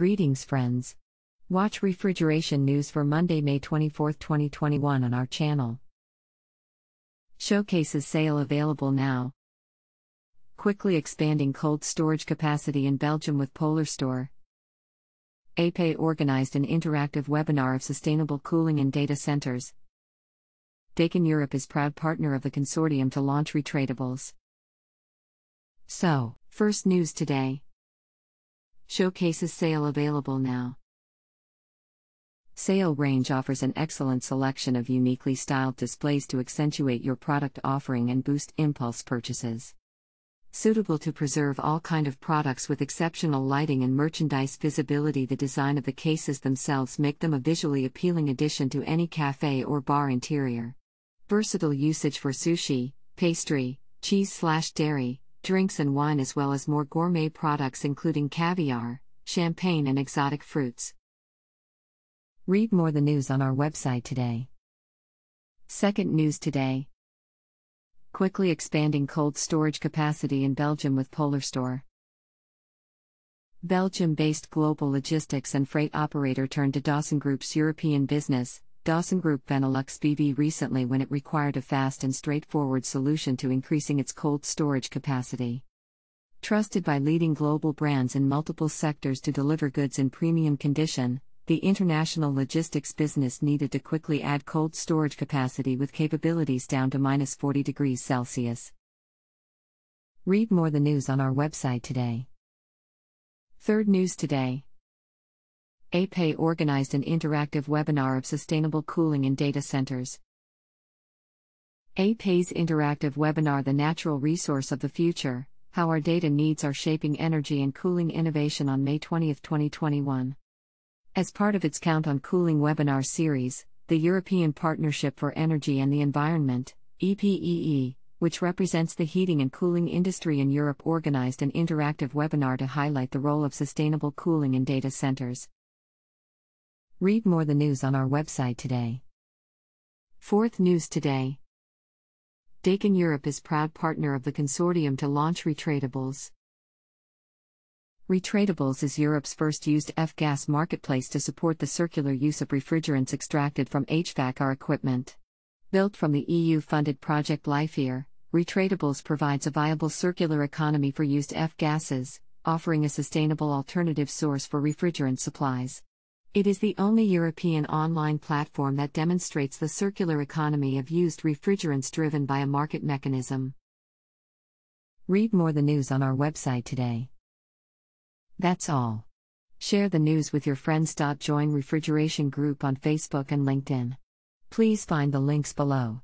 Greetings, friends. Watch refrigeration news for Monday, May 24, 2021, on our channel. Showcases sale available now. Quickly expanding cold storage capacity in Belgium with Polar Store. APE organized an interactive webinar of sustainable cooling in data centers. Dakin Europe is proud partner of the consortium to launch retradables. So, first news today. Showcases sale available now. Sale Range offers an excellent selection of uniquely styled displays to accentuate your product offering and boost impulse purchases. Suitable to preserve all kind of products with exceptional lighting and merchandise visibility, the design of the cases themselves make them a visually appealing addition to any cafe or bar interior. Versatile usage for sushi, pastry, cheese/dairy, drinks and wine, as well as more gourmet products including caviar, champagne, and exotic fruits. Read more the news on our website today. Second news today. Quickly expanding cold storage capacity in Belgium with Polar Store. Belgium based global logistics and freight operator turned to Dawson Group's European business, Dawson Group Benelux BV recently when it required a fast and straightforward solution to increasing its cold storage capacity. Trusted by leading global brands in multiple sectors to deliver goods in premium condition, the international logistics business needed to quickly add cold storage capacity with capabilities down to minus 40 degrees Celsius. Read more the news on our website today. Third news today. APE organized an interactive webinar of sustainable cooling in data centers. APE's interactive webinar The Natural Resource of the Future How Our Data Needs Are Shaping Energy and Cooling Innovation on May 20, 2021. As part of its Count on Cooling webinar series, the European Partnership for Energy and the Environment, EPEE, which represents the heating and cooling industry in Europe, organized an interactive webinar to highlight the role of sustainable cooling in data centers. Read more the news on our website today. Fourth news today. Dakin Europe is proud partner of the consortium to launch Retradables. Retradables is Europe's first used F-gas marketplace to support the circular use of refrigerants extracted from HVAC equipment. Built from the EU-funded project Lifeyear, Retradables provides a viable circular economy for used F-gases, offering a sustainable alternative source for refrigerant supplies. It is the only European online platform that demonstrates the circular economy of used refrigerants driven by a market mechanism. Read more the news on our website today. That's all. Share the news with your friends. Join Refrigeration Group on Facebook and LinkedIn. Please find the links below.